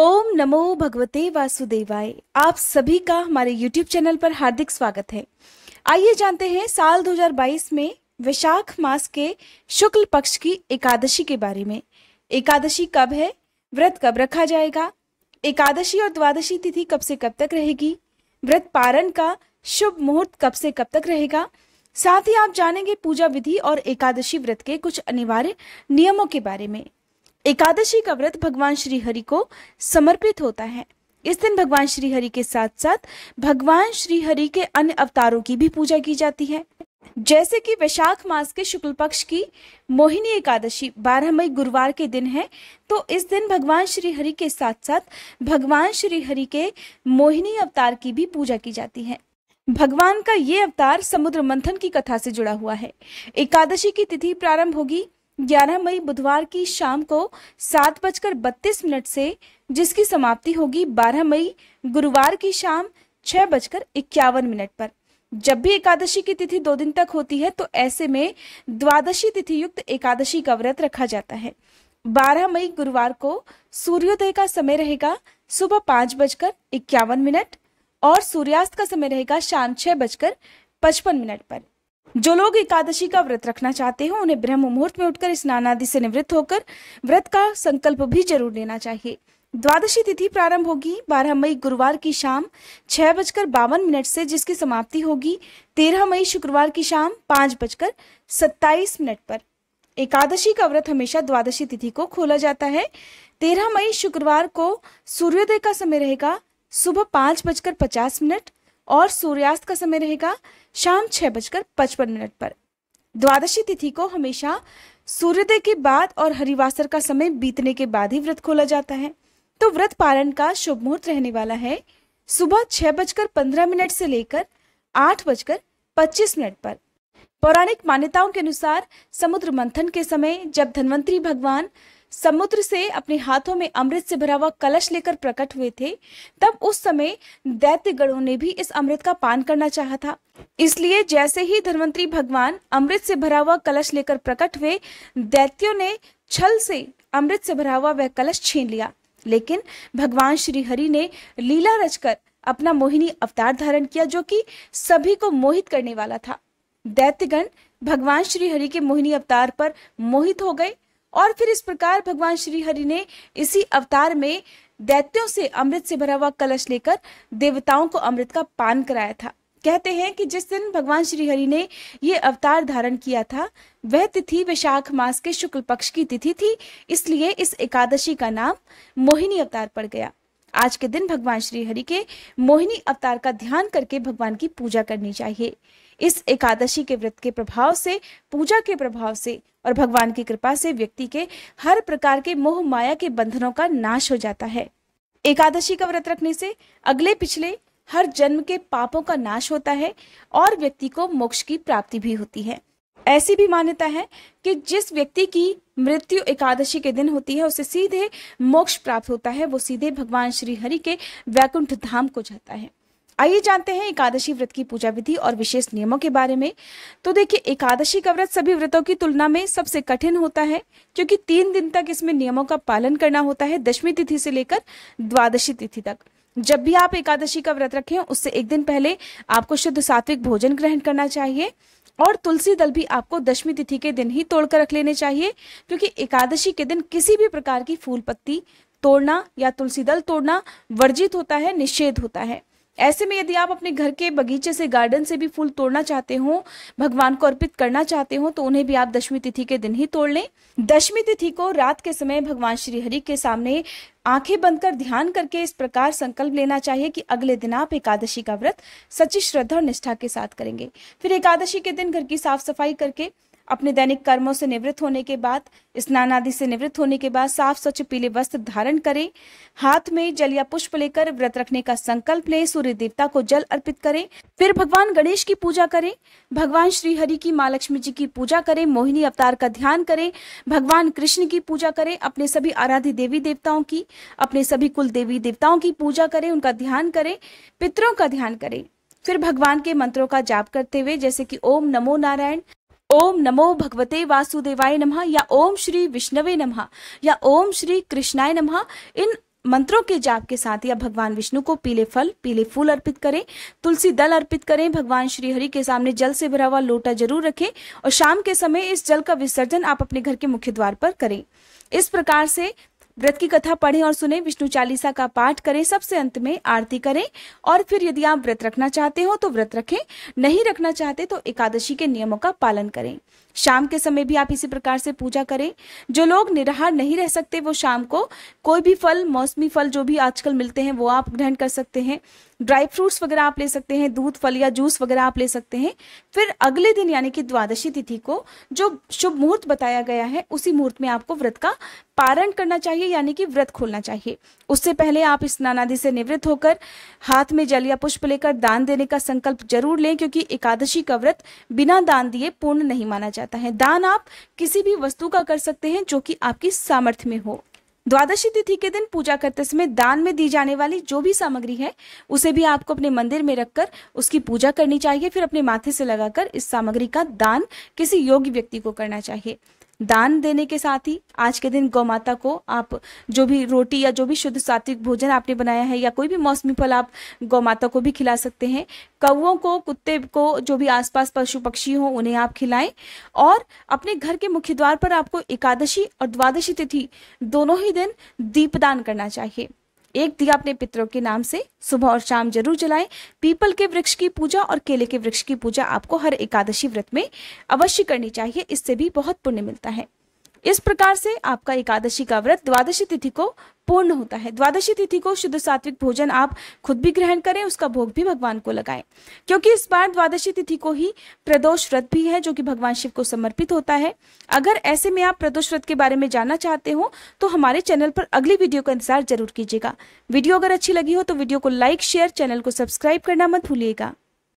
ओम नमो भगवते वासुदेवाय आप सभी का हमारे यूट्यूब चैनल पर हार्दिक स्वागत है आइए जानते हैं साल 2022 में वैशाख मास के शुक्ल पक्ष की एकादशी के बारे में एकादशी कब है व्रत कब रखा जाएगा एकादशी और द्वादशी तिथि कब से कब तक रहेगी व्रत पारण का शुभ मुहूर्त कब से कब तक रहेगा साथ ही आप जानेंगे पूजा विधि और एकादशी व्रत के कुछ अनिवार्य नियमों के बारे में एकादशी का व्रत भगवान श्री हरि को समर्पित होता है इस दिन भगवान श्री हरि के साथ साथ भगवान श्री हरि के अन्य अवतारों की भी पूजा की जाती है जैसे कि वैशाख मास के शुक्ल पक्ष की मोहिनी एकादशी 12 मई गुरुवार के दिन है तो इस दिन भगवान श्री हरि के साथ साथ भगवान श्री हरि के मोहिनी अवतार की भी पूजा की जाती है भगवान का ये अवतार समुद्र मंथन की कथा से जुड़ा हुआ है एकादशी की तिथि प्रारंभ होगी 11 मई बुधवार की शाम को सात बजकर बत्तीस मिनट से जिसकी समाप्ति होगी 12 मई गुरुवार की शाम छह बजकर इक्यावन मिनट पर जब भी एकादशी की तिथि दो दिन तक होती है तो ऐसे में द्वादशी तिथि युक्त एकादशी का व्रत रखा जाता है 12 मई गुरुवार को सूर्योदय का समय रहेगा सुबह पांच बजकर इक्यावन मिनट और सूर्यास्त का समय रहेगा शाम छह बजकर पचपन मिनट पर जो लोग एकादशी का व्रत रखना चाहते हो उन्हें ब्रह्म मुहूर्त में उठकर स्नान आदि से निवृत्त होकर व्रत का संकल्प भी जरूर लेना चाहिए द्वादशी तिथि प्रारंभ होगी 12 मई गुरुवार की शाम छह बजकर बावन मिनट से जिसकी समाप्ति होगी 13 मई शुक्रवार की शाम पाँच बजकर सत्ताईस मिनट पर एकादशी का व्रत हमेशा द्वादशी तिथि को खोला जाता है 13 मई शुक्रवार को सूर्योदय का समय रहेगा सुबह पाँच बजकर पचास मिनट और सूर्यास्त का समय रहेगा शाम छह बजकर पचपन मिनट पर द्वादशी तिथि को हमेशा सूर्योदय के बाद और हरिवासर का समय बीतने के बाद ही व्रत खोला जाता है तो व्रत पालन का शुभ मुहूर्त रहने वाला है सुबह छह बजकर पंद्रह मिनट से लेकर आठ बजकर पच्चीस मिनट पर पौराणिक मान्यताओं के अनुसार समुद्र मंथन के समय जब धनवंतरी भगवान समुद्र से अपने हाथों में अमृत से भरा हुआ कलश लेकर प्रकट हुए थे तब उस समय दैत्यगणों ने भी इस अमृत का पान करना चाहा था इसलिए जैसे ही धनवंतरी भगवान अमृत से भरा हुआ कलश लेकर प्रकट हुए दैत्यों ने छल से अमृत से भरा हुआ वह कलश छीन लिया लेकिन भगवान श्री हरि ने लीला रचकर अपना मोहिनी अवतार धारण किया जो कि सभी को मोहित करने वाला था दैत्यगण भगवान श्री हरि के मोहिनी अवतार पर मोहित हो गए और फिर इस प्रकार भगवान श्री हरि ने इसी अवतार में दैत्यों से अमृत से भरा हुआ कलश लेकर देवताओं को अमृत का पान कराया था कहते हैं कि जिस दिन भगवान श्री हरि ने ये अवतार धारण किया था वह तिथि वैशाख मास के शुक्ल पक्ष की तिथि थी इसलिए इस एकादशी का नाम मोहिनी अवतार पड़ गया आज के दिन भगवान श्री हरि के मोहिनी अवतार का ध्यान करके भगवान की पूजा करनी चाहिए इस एकादशी के व्रत के प्रभाव से पूजा के प्रभाव से और भगवान की कृपा से व्यक्ति के हर प्रकार के मोह माया के बंधनों का नाश हो जाता है एकादशी का व्रत रखने से अगले पिछले हर जन्म के पापों का नाश होता है और व्यक्ति को मोक्ष की प्राप्ति भी होती है ऐसी भी मान्यता है कि जिस व्यक्ति की मृत्यु एकादशी के दिन होती है उसे सीधे मोक्ष प्राप्त होता है वो सीधे भगवान श्री हरि के वैकुंठ धाम को जाता है आइए जानते हैं एकादशी व्रत की पूजा विधि और विशेष नियमों के बारे में तो देखिए एकादशी का व्रत सभी व्रतों की तुलना में सबसे कठिन होता है क्योंकि तीन दिन तक इसमें नियमों का पालन करना होता है दशमी तिथि से लेकर द्वादशी तिथि तक जब भी आप एकादशी का व्रत रखें उससे एक दिन पहले आपको शुद्ध सात्विक भोजन ग्रहण करना चाहिए और तुलसी दल भी आपको दशमी तिथि के दिन ही तोड़कर रख लेने चाहिए क्योंकि एकादशी के दिन किसी भी प्रकार की फूल पत्ती तोड़ना या तुलसी दल तोड़ना वर्जित होता है निषेध होता है ऐसे में यदि आप अपने घर के बगीचे से गार्डन से भी फूल तोड़ना चाहते हो भगवान को अर्पित करना चाहते हो तो उन्हें भी आप दशमी तिथि के दिन ही तोड़ लें दशमी तिथि को रात के समय भगवान श्रीहरि के सामने आंखें बंद कर ध्यान करके इस प्रकार संकल्प लेना चाहिए कि अगले दिन आप एकादशी का व्रत सच्ची श्रद्धा और निष्ठा के साथ करेंगे फिर एकादशी के दिन घर की साफ सफाई करके अपने दैनिक कर्मों से निवृत्त होने के बाद स्नान आदि से निवृत्त होने के बाद साफ स्वच्छ पीले वस्त्र धारण करें हाथ में जल या पुष्प लेकर व्रत रखने का संकल्प लें सूर्य देवता को जल अर्पित करें फिर भगवान गणेश की पूजा करें भगवान श्री हरि की माँ लक्ष्मी जी की पूजा करें मोहिनी अवतार का ध्यान करें भगवान कृष्ण की पूजा करें अपने सभी आराध्य देवी देवताओं की अपने सभी कुल देवी देवताओं की पूजा करें उनका ध्यान करें पितरों का ध्यान करें फिर भगवान के मंत्रों का जाप करते हुए जैसे कि ओम नमो नारायण ओम नमो भगवते वासुदेवाय नमः या ओम श्री विष्णवे नमः या ओम श्री कृष्णाय नमः इन मंत्रों के जाप के साथ या भगवान विष्णु को पीले फल पीले फूल अर्पित करें तुलसी दल अर्पित करें भगवान श्री हरि के सामने जल से भरा हुआ लोटा जरूर रखें और शाम के समय इस जल का विसर्जन आप अपने घर के मुख्य द्वार पर करें इस प्रकार से व्रत की कथा पढ़ें और सुने विष्णु चालीसा का पाठ करें सबसे अंत में आरती करें और फिर यदि आप व्रत रखना चाहते हो तो व्रत रखें नहीं रखना चाहते तो एकादशी के नियमों का पालन करें शाम के समय भी आप इसी प्रकार से पूजा करें जो लोग निराहार नहीं रह सकते वो शाम को कोई भी फल मौसमी फल जो भी आजकल मिलते हैं वो आप ग्रहण कर सकते हैं ड्राई फ्रूट्स वगैरह आप ले सकते हैं दूध फल या जूस वगैरह आप ले सकते हैं फिर अगले दिन यानी कि द्वादशी तिथि को जो शुभ मुहूर्त बताया गया है उसी मुहूर्त में आपको व्रत का पारण करना चाहिए यानी कि व्रत खोलना चाहिए उससे पहले आप स्नानादि से निवृत्त होकर हाथ में जल या पुष्प लेकर दान देने का संकल्प जरूर लें क्योंकि एकादशी का व्रत बिना दान दिए पूर्ण नहीं माना जाता है दान आप किसी भी वस्तु का कर सकते हैं जो कि आपकी सामर्थ्य में हो द्वादशी तिथि के दिन पूजा करते समय दान में दी जाने वाली जो भी सामग्री है उसे भी आपको अपने मंदिर में रखकर उसकी पूजा करनी चाहिए फिर अपने माथे से लगाकर इस सामग्री का दान किसी योग्य व्यक्ति को करना चाहिए दान देने के साथ ही आज के दिन गौ माता को आप जो भी रोटी या जो भी शुद्ध सात्विक भोजन आपने बनाया है या कोई भी मौसमी फल आप गौ माता को भी खिला सकते हैं कौओं को कुत्ते को जो भी आसपास पशु पक्षी हो उन्हें आप खिलाएं और अपने घर के मुख्य द्वार पर आपको एकादशी और द्वादशी तिथि दोनों ही दिन दीपदान करना चाहिए एक दिया अपने पितरों के नाम से सुबह और शाम जरूर जलाएं पीपल के वृक्ष की पूजा और केले के वृक्ष की पूजा आपको हर एकादशी व्रत में अवश्य करनी चाहिए इससे भी बहुत पुण्य मिलता है इस प्रकार से आपका एकादशी का व्रत द्वादशी तिथि को पूर्ण होता है द्वादशी तिथि को शुद्ध सात्विक भोजन आप खुद भी ग्रहण करें उसका भोग भी भगवान को लगाएं क्योंकि इस बार द्वादशी तिथि को ही प्रदोष व्रत भी है जो कि भगवान शिव को समर्पित होता है अगर ऐसे में आप प्रदोष व्रत के बारे में जानना चाहते हो तो हमारे चैनल पर अगली वीडियो का इंतजार जरूर कीजिएगा वीडियो अगर अच्छी लगी हो तो वीडियो को लाइक शेयर चैनल को सब्सक्राइब करना मत भूलिएगा